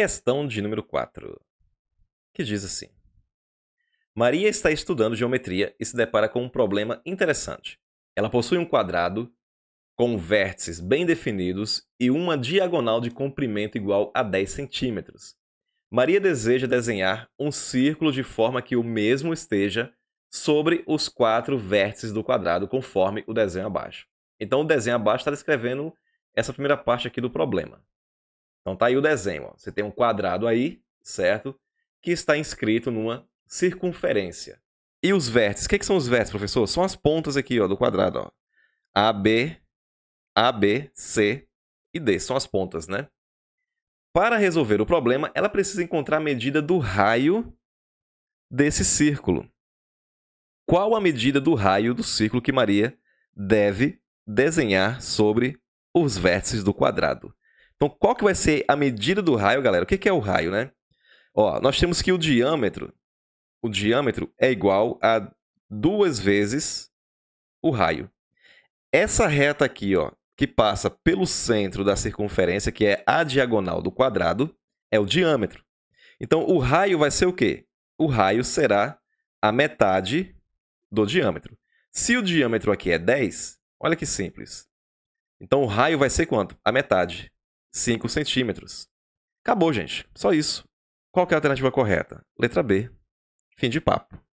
Questão de número 4. Que diz assim: Maria está estudando geometria e se depara com um problema interessante. Ela possui um quadrado com vértices bem definidos e uma diagonal de comprimento igual a 10 centímetros. Maria deseja desenhar um círculo de forma que o mesmo esteja sobre os quatro vértices do quadrado, conforme o desenho abaixo. Então, o desenho abaixo está descrevendo essa primeira parte aqui do problema. Então tá aí o desenho. Ó. Você tem um quadrado aí, certo? Que está inscrito numa circunferência. E os vértices? O que, que são os vértices, professor? São as pontas aqui ó, do quadrado. Ó. A, B, A, B, C e D. São as pontas, né? Para resolver o problema, ela precisa encontrar a medida do raio desse círculo. Qual a medida do raio do círculo que Maria deve desenhar sobre os vértices do quadrado? Então, qual que vai ser a medida do raio, galera? O que, que é o raio, né? Ó, nós temos que o diâmetro, o diâmetro é igual a duas vezes o raio. Essa reta aqui, ó, que passa pelo centro da circunferência, que é a diagonal do quadrado, é o diâmetro. Então, o raio vai ser o quê? O raio será a metade do diâmetro. Se o diâmetro aqui é 10, olha que simples. Então, o raio vai ser quanto? A metade. 5 centímetros. Acabou, gente. Só isso. Qual é a alternativa correta? Letra B. Fim de papo.